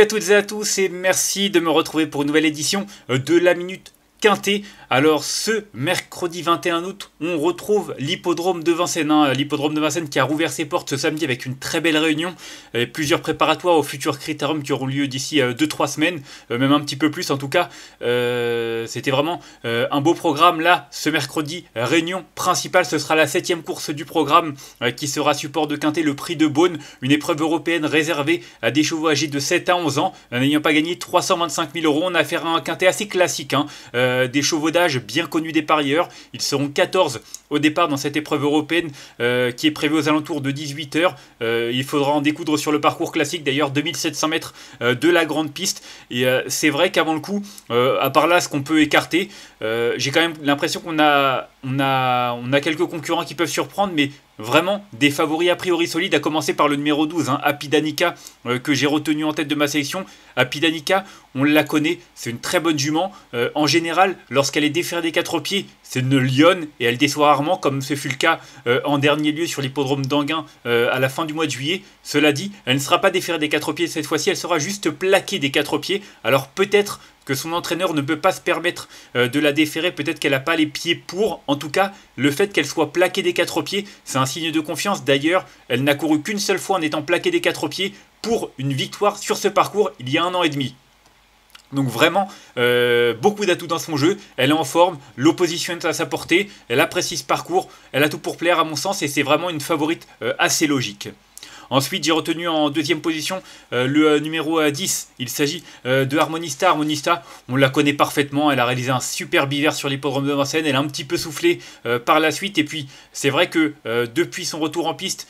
à toutes et à tous et merci de me retrouver pour une nouvelle édition euh, de la Minute quintée. Alors ce mercredi 21 août, on retrouve l'hippodrome de Vincennes, hein. l'hippodrome de Vincennes qui a rouvert ses portes ce samedi avec une très belle réunion, et plusieurs préparatoires au futurs critérium qui auront lieu d'ici 2-3 euh, semaines, euh, même un petit peu plus en tout cas. Euh, c'était vraiment un beau programme là, ce mercredi, réunion principale, ce sera la septième course du programme qui sera support de Quintet le prix de Beaune, une épreuve européenne réservée à des chevaux âgés de 7 à 11 ans, n'ayant pas gagné 325 000 euros, on a affaire à un Quintet assez classique, hein. des chevaux bien connu des parieurs. Ils seront 14 au départ dans cette épreuve européenne euh, qui est prévue aux alentours de 18h. Euh, il faudra en découdre sur le parcours classique, d'ailleurs 2700 mètres euh, de la grande piste. Et c'est vrai qu'avant le coup, à part là ce qu'on peut écarter, j'ai quand même l'impression qu'on a, on a, on a quelques concurrents qui peuvent surprendre, mais Vraiment, des favoris a priori solides, à commencer par le numéro 12, un Apidanica, que j'ai retenu en tête de ma sélection. Apidanica, on la connaît, c'est une très bonne jument. Euh, en général, lorsqu'elle est déférée des quatre pieds, c'est une lionne et elle déçoit rarement, comme ce fut le cas euh, en dernier lieu sur l'hippodrome d'Anguin euh, à la fin du mois de juillet. Cela dit, elle ne sera pas déférée des quatre pieds cette fois-ci, elle sera juste plaquée des quatre pieds. Alors peut-être que son entraîneur ne peut pas se permettre euh, de la déférer, peut-être qu'elle n'a pas les pieds pour. En tout cas, le fait qu'elle soit plaquée des quatre pieds, c'est un signe de confiance. D'ailleurs, elle n'a couru qu'une seule fois en étant plaquée des quatre pieds pour une victoire sur ce parcours il y a un an et demi. Donc vraiment, euh, beaucoup d'atouts dans son jeu, elle est en forme, l'opposition est à sa portée, elle apprécie ce parcours, elle a tout pour plaire à mon sens et c'est vraiment une favorite euh, assez logique. Ensuite, j'ai retenu en deuxième position euh, le euh, numéro 10. Euh, Il s'agit de Harmonista. Harmonista, on la connaît parfaitement. Elle a réalisé un super hiver sur l'hippodrome de Vincennes. Elle a un petit peu soufflé par la suite. Et puis, c'est vrai que depuis son retour en piste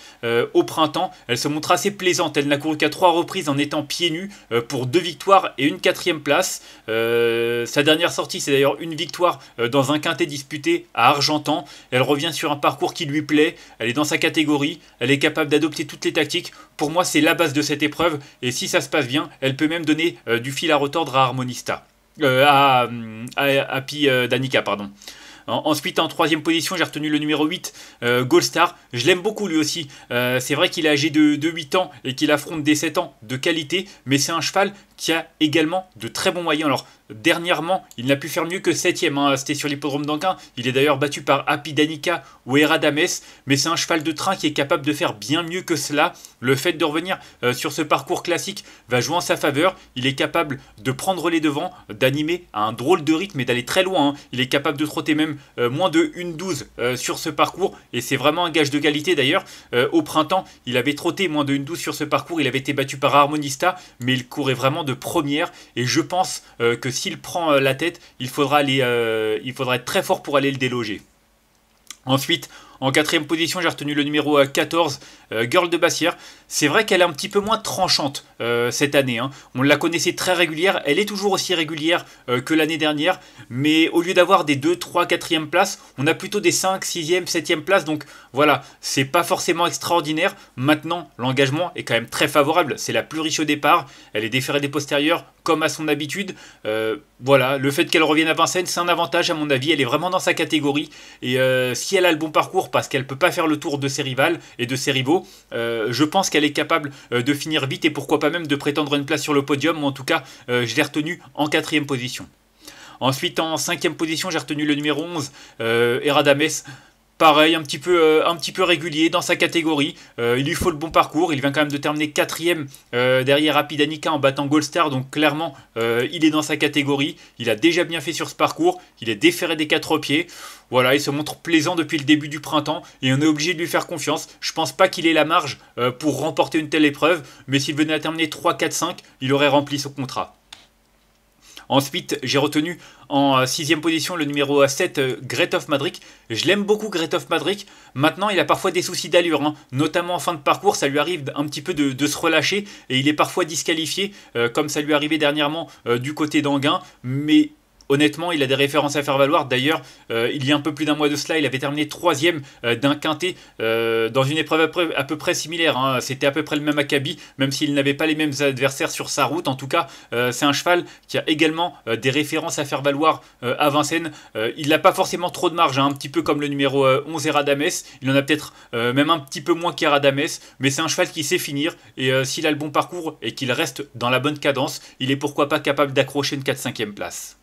au printemps, elle se montre assez plaisante. Elle n'a couru qu'à trois reprises en étant pieds nus pour deux victoires et une quatrième place. sa dernière sortie, c'est d'ailleurs une victoire dans un quintet disputé à Argentan. Elle revient sur un parcours qui lui plaît. Elle est dans sa catégorie. Elle est capable d'adopter toutes les tactiques pour moi c'est la base de cette épreuve, et si ça se passe bien, elle peut même donner euh, du fil à retordre à Harmonista. Euh, à, à, euh, Danica, pardon. Ensuite, en troisième position, j'ai retenu le numéro 8, Goldstar. Je l'aime beaucoup lui aussi. c'est vrai qu'il a âgé de, de, 8 ans et qu'il affronte des 7 ans de qualité, mais c'est un cheval qui a également de très bons moyens. Alors, dernièrement, il n'a pu faire mieux que 7ème, hein. c'était sur l'hippodrome d'Anquin. Il est d'ailleurs battu par Happy Danica ou Eradames, mais c'est un cheval de train qui est capable de faire bien mieux que cela. Le fait de revenir euh, sur ce parcours classique va jouer en sa faveur. Il est capable de prendre les devants, d'animer à un drôle de rythme et d'aller très loin. Hein. Il est capable de trotter même euh, moins de 1-12 euh, sur ce parcours, et c'est vraiment un gage de qualité d'ailleurs. au printemps, il avait trotté moins de 1-12 sur ce parcours, il avait été battu par Harmonista, mais il courait vraiment de première. Et je pense euh, que s'il prend euh, la tête, il faudra, aller, euh, il faudra être très fort pour aller le déloger. Ensuite, en quatrième position, j'ai retenu le numéro 14, euh, euh, Girl de Bassière. C'est vrai qu'elle est un petit peu moins tranchante euh, cette année. Hein. On la connaissait très régulière. Elle est toujours aussi régulière que l'année dernière. Mais au lieu d'avoir des 2, 3, 4e places, on a plutôt des 5, 6e, 7e places. Donc voilà, c'est pas forcément extraordinaire. Maintenant, l'engagement est quand même très favorable. C'est la plus riche au départ. Elle est déférée des postérieurs comme à son habitude. voilà, le fait qu'elle revienne à Vincennes, c'est un avantage à mon avis. Elle est vraiment dans sa catégorie. Et si elle a le bon parcours, parce qu'elle ne peut pas faire le tour de ses rivales et de ses rivaux. Euh, je pense qu'elle est capable euh, de finir vite et pourquoi pas même de prétendre une place sur le podium, en tout cas, euh, je l'ai retenue en quatrième position. Ensuite, en cinquième position, j'ai retenu le numéro 11, Eradames pareil, euh, un petit peu, régulier dans sa catégorie. Euh, il lui faut le bon parcours. Il vient quand même de terminer quatrième euh, derrière derrière Annika en battant Goldstar. Donc clairement, il est dans sa catégorie. Il a déjà bien fait sur ce parcours. Il est déféré des quatre pieds. Voilà, il se montre plaisant depuis le début du printemps et on est obligé de lui faire confiance. Je pense pas qu'il ait la marge pour remporter une telle épreuve, mais s'il venait à terminer 3, 4, 5, il aurait rempli son contrat. Ensuite, j'ai retenu en euh, sixième position le numéro 7, euh, Gretov Madrick. Je l'aime beaucoup, Gretov Madrick. Maintenant, il a parfois des soucis d'allure, hein. notamment en fin de parcours. Ça lui arrive un petit peu de, se relâcher et il est parfois disqualifié, euh, comme ça lui arrivait dernièrement du côté d'Anguin. Mais Honnêtement, il a des références à faire valoir. D'ailleurs, euh, il y a un peu plus d'un mois de cela, il avait terminé troisième euh, d'un quintet euh, dans une épreuve à peu, près similaire. Hein. C'était à peu près le même acabit, même s'il n'avait pas les mêmes adversaires sur sa route. En tout cas, c'est un cheval qui a également des références à faire valoir à Vincennes. il n'a pas forcément trop de marge, hein, un petit peu comme le numéro 11 Eradames. Il en a peut-être même un petit peu moins qu'Eradames, mais c'est un cheval qui sait finir. Et s'il a le bon parcours et qu'il reste dans la bonne cadence, il est pourquoi pas capable d'accrocher une 4-5e place.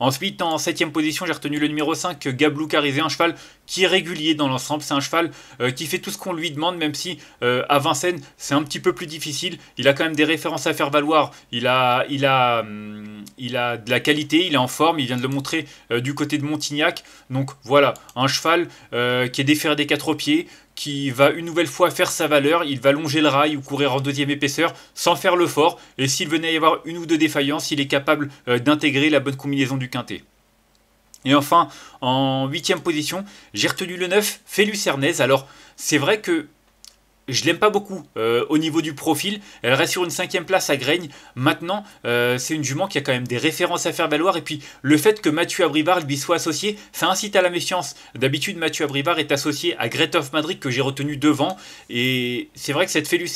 Ensuite, en 7 position, j'ai retenu le numéro 5, Gablou Carizé, un cheval qui est régulier dans l'ensemble. C'est un cheval euh, qui fait tout ce qu'on lui demande, même si euh, à Vincennes, c'est un petit peu plus difficile. Il a quand même des références à faire valoir. Il a, il a, hum, il a de la qualité, il est en forme. Il vient de le montrer euh, du côté de Montignac. Donc voilà, un cheval qui est déféré des quatre pieds, qui va une nouvelle fois faire sa valeur, il va longer le rail ou courir en deuxième épaisseur sans faire le fort, et s'il venait y avoir une ou deux défaillances, il est capable euh, d'intégrer la bonne combinaison du quintet. Et enfin, en huitième position, j'ai retenu le 9, Félu Alors, c'est vrai que je l'aime pas beaucoup euh, au niveau du profil. Elle reste sur une cinquième place à Graigne. Maintenant, euh, c'est une jument qui a quand même des références à faire valoir. Et puis, le fait que Mathieu Abrivard lui soit associé, ça incite à la méfiance. D'habitude, Mathieu Abrivard est associé à Great of Madrid que j'ai retenu devant. Et c'est vrai que cette félu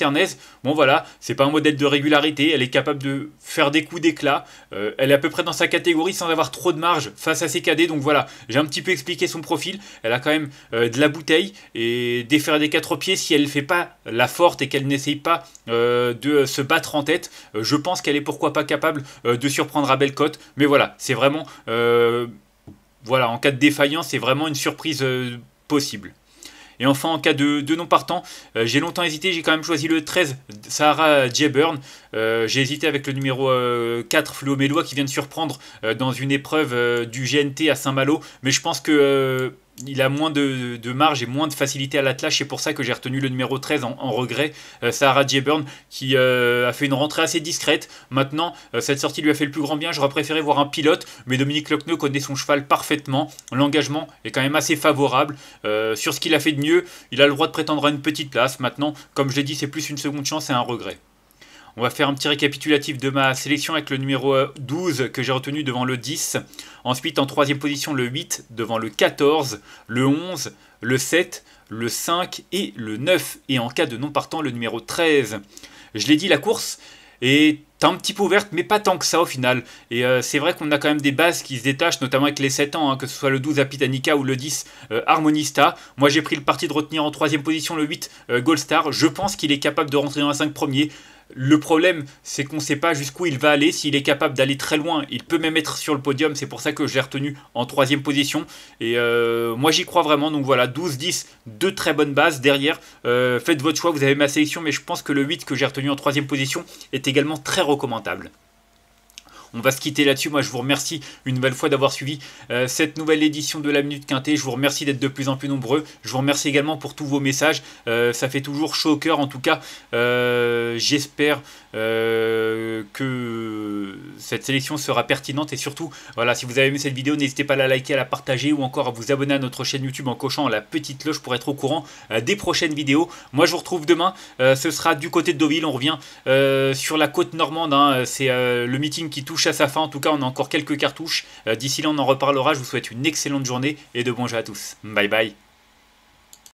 bon voilà, c'est pas un modèle de régularité. Elle est capable de faire des coups d'éclat. Euh, elle est à peu près dans sa catégorie sans avoir trop de marge face à ses cadets. Donc voilà, j'ai un petit peu expliqué son profil. Elle a quand même de la bouteille et défaire des quatre pieds si elle ne fait pas la forte et qu'elle n'essaye pas euh, de se battre en tête, euh, je pense qu'elle est pourquoi pas capable euh, de surprendre à Cote, Mais voilà, c'est vraiment. voilà, en cas de défaillance, c'est vraiment une surprise possible. Et enfin, en cas de, non partant, j'ai longtemps hésité, j'ai quand même choisi le 13, Sarah Jeburn. j'ai hésité avec le numéro 4, Flo qui vient de surprendre dans une épreuve du GNT à Saint-Malo. Mais je pense que il a moins de, marge et moins de facilité à l'attelage. C'est pour ça que j'ai retenu le numéro 13 en, regret, euh, Sarah Jeburn, qui euh, a fait une rentrée assez discrète. Maintenant, euh, cette sortie lui a fait le plus grand bien. J'aurais préféré voir un pilote, mais Dominique Lochneux connaît son cheval parfaitement. L'engagement est quand même assez favorable. sur ce qu'il a fait de mieux, il a le droit de prétendre à une petite place. Maintenant, comme je l'ai dit, c'est plus une seconde chance et un regret. On va faire un petit récapitulatif de ma sélection avec le numéro 12 euh, que j'ai retenu devant le 10. Ensuite, en troisième position, le 8 devant le 14, le 11, le 7, le 5 et le 9. Et en cas de non partant, le numéro 13. Je l'ai dit, la course est un petit peu ouverte, mais pas tant que ça au final. Et euh, c'est vrai qu'on a quand même des bases qui se détachent, notamment avec les 7 ans, hein, que ce soit le 12 Apitanica ou le 10 euh, Harmonista. Moi j'ai pris le parti de retenir en troisième position le 8 Goldstar. Je pense qu'il est capable de rentrer dans un 5 premier. Le problème, c'est qu'on ne sait pas jusqu'où il va aller. S'il est capable d'aller très loin, il peut même être sur le podium. C'est pour ça que j'ai retenu en troisième position. Et euh, moi, j'y crois vraiment. Donc voilà, 12-10, deux très bonnes bases derrière. Euh, faites votre choix, vous avez ma sélection, mais je pense que le 8 que j'ai retenu en troisième position est également très recommandable. On va se quitter là-dessus. Moi, je vous remercie une nouvelle fois d'avoir suivi euh, cette nouvelle édition de la Minute Quintée. Je vous remercie d'être de plus en plus nombreux. Je vous remercie également pour tous vos messages. Euh, ça fait toujours chaud au cœur. En tout cas, euh, j'espère que cette sélection sera pertinente. Et surtout, voilà, si vous avez aimé cette vidéo, n'hésitez pas à la liker, à la partager ou encore à vous abonner à notre chaîne YouTube en cochant la petite cloche pour être au courant des prochaines vidéos. Moi, je vous retrouve demain. ce sera du côté de Deauville. On revient sur la côte normande. Hein. C'est le meeting qui touche à sa fin. En tout cas, on a encore quelques cartouches. Euh, d'ici là, on en reparlera. Je vous souhaite une excellente journée et de bons jeux à tous. Bye bye.